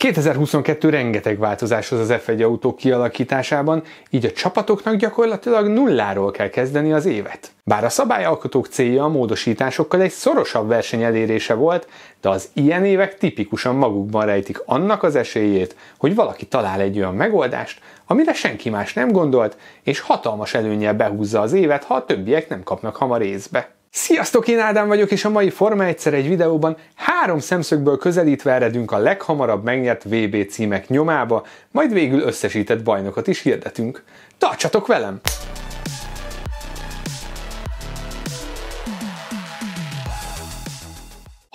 2022 rengeteg változás az F1 autók kialakításában, így a csapatoknak gyakorlatilag nulláról kell kezdeni az évet. Bár a szabályalkotók célja a módosításokkal egy szorosabb verseny elérése volt, de az ilyen évek tipikusan magukban rejtik annak az esélyét, hogy valaki talál egy olyan megoldást, amire senki más nem gondolt, és hatalmas előnyel behúzza az évet, ha a többiek nem kapnak hamar észbe. Sziasztok, én Ádám vagyok, és a mai Forma egyszer egy videóban három szemszögből közelítve eredünk a leghamarabb megnyert VB címek nyomába, majd végül összesített bajnokat is hirdetünk. Tartsatok velem!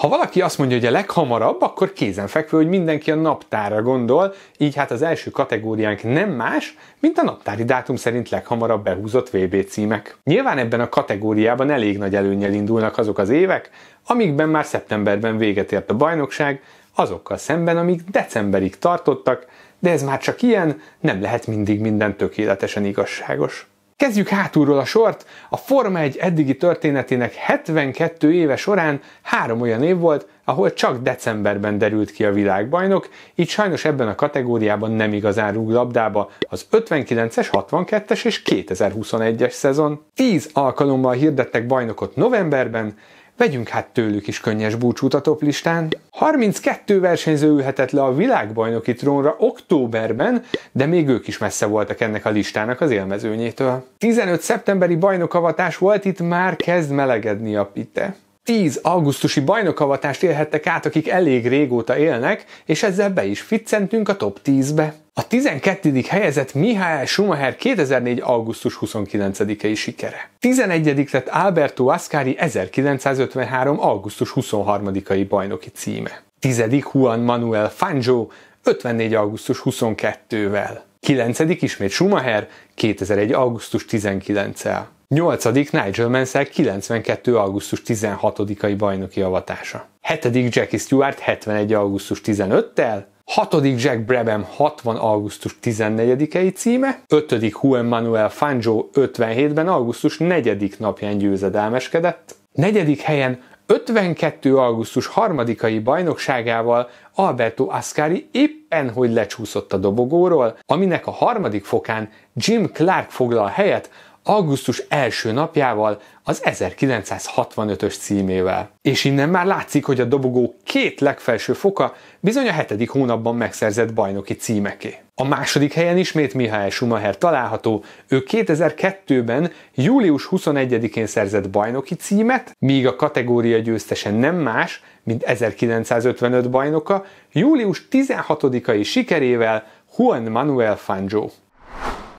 Ha valaki azt mondja, hogy a leghamarabb, akkor kézenfekvő, hogy mindenki a naptárra gondol, így hát az első kategóriánk nem más, mint a naptári dátum szerint leghamarabb behúzott VB címek. Nyilván ebben a kategóriában elég nagy előnyel indulnak azok az évek, amikben már szeptemberben véget ért a bajnokság, azokkal szemben, amik decemberig tartottak, de ez már csak ilyen, nem lehet mindig minden tökéletesen igazságos. Kezdjük hátulról a sort. A Forma 1 eddigi történetének 72 éve során három olyan év volt, ahol csak decemberben derült ki a világbajnok, így sajnos ebben a kategóriában nem igazán rúg labdába az 59-es, 62-es és 2021-es szezon. 10 alkalommal hirdettek bajnokot novemberben, vegyünk hát tőlük is könnyes búcsút a top listán. 32 versenyző ülhetett le a világbajnoki trónra októberben, de még ők is messze voltak ennek a listának az élmezőnyétől. 15 szeptemberi bajnokavatás volt, itt már kezd melegedni a pite. 10 augusztusi bajnokavatást élhettek át, akik elég régóta élnek, és ezzel be is ficcentünk a top 10-be. A 12. helyezett Mihály Schumacher 2004. augusztus 29-i sikere. 11. lett Alberto Ascari 1953. augusztus 23-ai bajnoki címe. 10. Juan Manuel Fangio 54. augusztus 22-vel. 9. ismét Schumacher 2001. augusztus 19-el. 8. Nigel Mansell 92. augusztus 16-ai bajnoki avatása. 7. Jackie Stewart 71. augusztus 15-tel, Hatodik Jack Brabham 60. augusztus 14-i címe, ötödik Juan Manuel Fangio 57-ben augusztus 4. napján győzedelmeskedett, negyedik helyen 52. augusztus 3-ai bajnokságával Alberto Ascari éppen hogy lecsúszott a dobogóról, aminek a harmadik fokán Jim Clark foglal helyet, augusztus első napjával, az 1965-ös címével. És innen már látszik, hogy a dobogó két legfelső foka bizony a hetedik hónapban megszerzett bajnoki címeké. A második helyen ismét Mihály Schumacher található, ő 2002-ben július 21-én szerzett bajnoki címet, míg a kategória győztese nem más, mint 1955 bajnoka, július 16-ai sikerével Juan Manuel Fangio.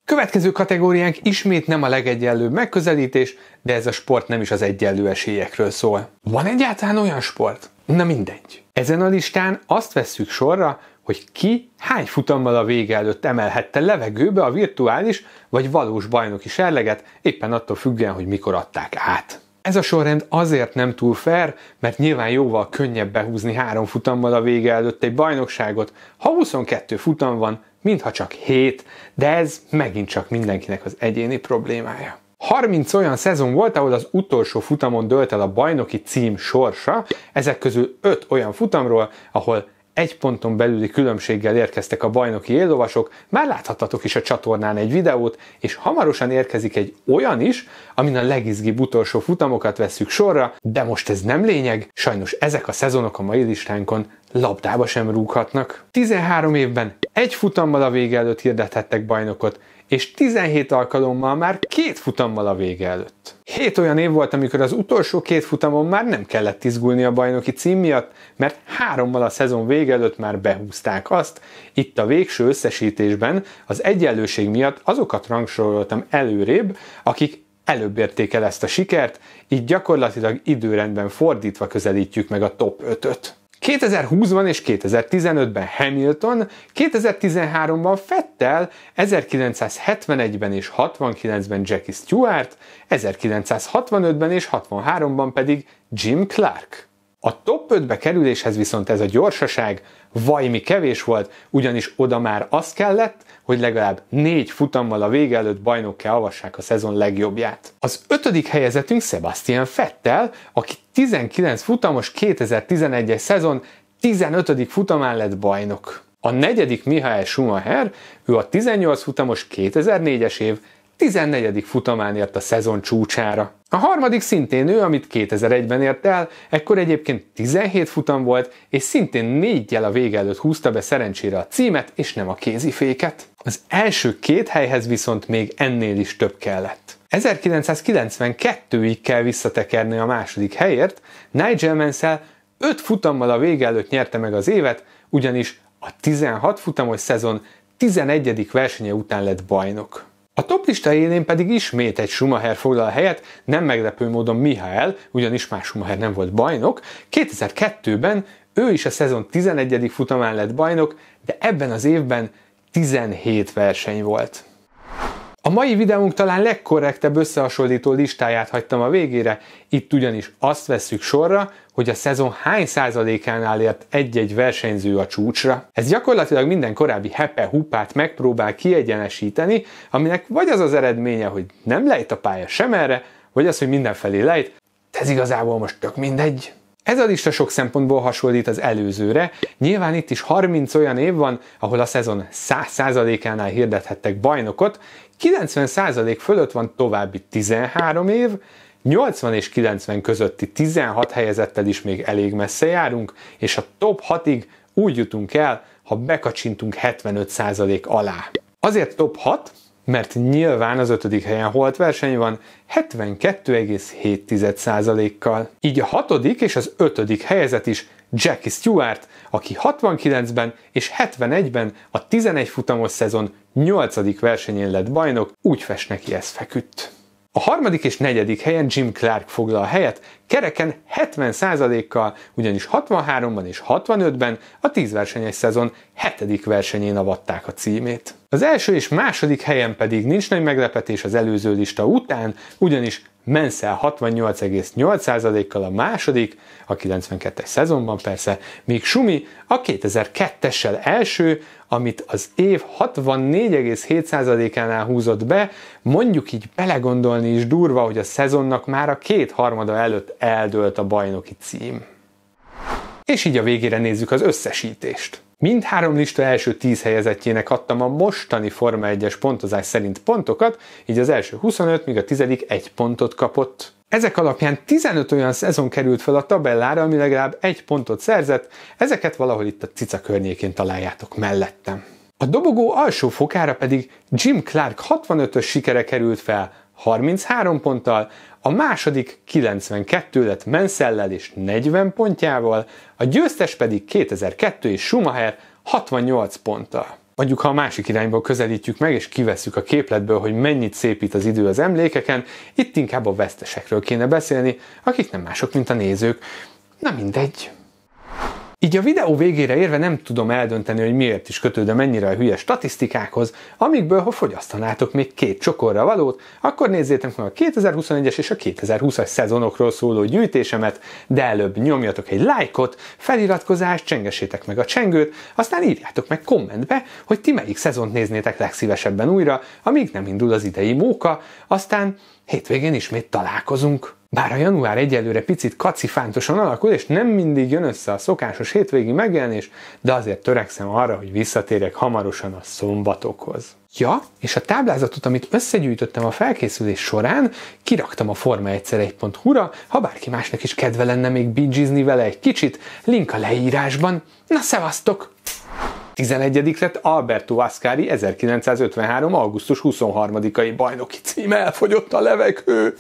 Következő kategóriánk ismét nem a legegyenlőbb megközelítés, de ez a sport nem is az egyenlő esélyekről szól. Van egyáltalán olyan sport? Na mindegy. Ezen a listán azt vesszük sorra, hogy ki hány futammal a vége előtt emelhette levegőbe a virtuális vagy valós bajnoki serleget, éppen attól függően, hogy mikor adták át. Ez a sorrend azért nem túl fair, mert nyilván jóval könnyebb behúzni három futammal a vége előtt egy bajnokságot, ha 22 futam van, mintha csak 7, de ez megint csak mindenkinek az egyéni problémája. 30 olyan szezon volt, ahol az utolsó futamon dölt el a bajnoki cím sorsa, ezek közül 5 olyan futamról, ahol egy ponton belüli különbséggel érkeztek a bajnoki éllovasok, már láthattatok is a csatornán egy videót, és hamarosan érkezik egy olyan is, amin a legizgibb utolsó futamokat vesszük sorra, de most ez nem lényeg, sajnos ezek a szezonok a mai listánkon labdába sem rúghatnak. 13 évben egy futammal a vége előtt hirdethettek bajnokot, és 17 alkalommal már két futammal a vége előtt. Hét olyan év volt, amikor az utolsó két futamon már nem kellett izgulni a bajnoki cím miatt, mert hárommal a szezon vége előtt már behúzták azt. Itt a végső összesítésben az egyenlőség miatt azokat rangsoroltam előrébb, akik előbb érték el ezt a sikert, így gyakorlatilag időrendben fordítva közelítjük meg a top 5-öt. 2020-ban és 2015-ben Hamilton, 2013-ban Fettel, 1971-ben és 69-ben Jackie Stewart, 1965-ben és 63-ban pedig Jim Clark. A top 5-be kerüléshez viszont ez a gyorsaság vajmi kevés volt, ugyanis oda már az kellett, hogy legalább négy futammal a vége előtt bajnokká avassák a szezon legjobbját. Az ötödik helyezetünk Sebastian Fettel, aki 19 futamos 2011-es szezon 15. futamán lett bajnok. A negyedik Mihály Schumacher, ő a 18 futamos 2004-es év 14. futamán ért a szezon csúcsára. A harmadik szintén ő, amit 2001-ben ért el, ekkor egyébként 17 futam volt, és szintén négyjel a vége előtt húzta be szerencsére a címet, és nem a kéziféket. Az első két helyhez viszont még ennél is több kellett. 1992-ig kell visszatekerni a második helyért, Nigel Mansell 5 futammal a vége előtt nyerte meg az évet, ugyanis a 16 futamos szezon 11. versenye után lett bajnok. A toplista élén pedig ismét egy Schumacher foglal helyet, nem meglepő módon Mihály, ugyanis már Schumacher nem volt bajnok, 2002-ben ő is a szezon 11. futamán lett bajnok, de ebben az évben 17 verseny volt. A mai videónk talán legkorrektebb összehasonlító listáját hagytam a végére, itt ugyanis azt vesszük sorra, hogy a szezon hány százalékánál ért egy-egy versenyző a csúcsra. Ez gyakorlatilag minden korábbi hepe-hupát megpróbál kiegyenesíteni, aminek vagy az az eredménye, hogy nem lejt a pálya sem erre, vagy az, hogy mindenfelé lejt, de ez igazából most tök mindegy. Ez a lista sok szempontból hasonlít az előzőre, nyilván itt is 30 olyan év van, ahol a szezon 100%-ánál hirdethettek bajnokot, 90% fölött van további 13 év, 80 és 90 közötti 16 helyezettel is még elég messze járunk, és a top 6-ig úgy jutunk el, ha bekacsintunk 75% alá. Azért top 6, mert nyilván az ötödik helyen holt verseny van 72,7%-kal. Így a hatodik és az ötödik helyezet is Jackie Stewart, aki 69-ben és 71-ben a 11 futamos szezon 8. versenyén lett bajnok, úgy fest neki ez feküdt. A harmadik és negyedik helyen Jim Clark foglal helyet, kereken 70%-kal, ugyanis 63-ban és 65-ben a 10 versenyes szezon 7. versenyén avatták a címét. Az első és második helyen pedig nincs nagy meglepetés az előző lista után, ugyanis Menszel 68,8%-kal a második, a 92-es szezonban persze, míg Sumi a 2002-essel első, amit az év 64,7%-ánál húzott be, mondjuk így belegondolni is durva, hogy a szezonnak már a két harmada előtt eldőlt a bajnoki cím. És így a végére nézzük az összesítést. Mindhárom lista első 10 helyezettjének adtam a mostani Forma 1-es pontozás szerint pontokat, így az első 25, míg a tizedik egy pontot kapott. Ezek alapján 15 olyan szezon került fel a tabellára, ami legalább egy pontot szerzett, ezeket valahol itt a cica környékén találjátok mellettem. A dobogó alsó fokára pedig Jim Clark 65-ös sikere került fel, 33 ponttal, a második 92 lett Mansellel és 40 pontjával, a győztes pedig 2002 és Schumacher 68 ponttal. Mondjuk, ha a másik irányból közelítjük meg, és kiveszük a képletből, hogy mennyit szépít az idő az emlékeken, itt inkább a vesztesekről kéne beszélni, akik nem mások, mint a nézők. Na mindegy. Így a videó végére érve nem tudom eldönteni, hogy miért is kötődöm ennyire a hülye statisztikákhoz, amikből ha fogyasztanátok még két csokorra valót, akkor nézzétek meg a 2021-es és a 2020-as szezonokról szóló gyűjtésemet, de előbb nyomjatok egy lájkot, feliratkozást, csengessétek meg a csengőt, aztán írjátok meg kommentbe, hogy ti melyik szezont néznétek legszívesebben újra, amíg nem indul az idei móka, aztán hétvégén ismét találkozunk. Bár a január egyelőre picit kacifántosan alakul, és nem mindig jön össze a szokásos hétvégi megjelenés, de azért törekszem arra, hogy visszatérjek hamarosan a szombatokhoz. Ja, és a táblázatot, amit összegyűjtöttem a felkészülés során, kiraktam a Forma pont ra ha bárki másnak is kedve lenne még bígyizni vele egy kicsit, link a leírásban. Na szevasztok! 11. lett Alberto Ascari 1953. augusztus 23-ai bajnoki cím, elfogyott a levegő.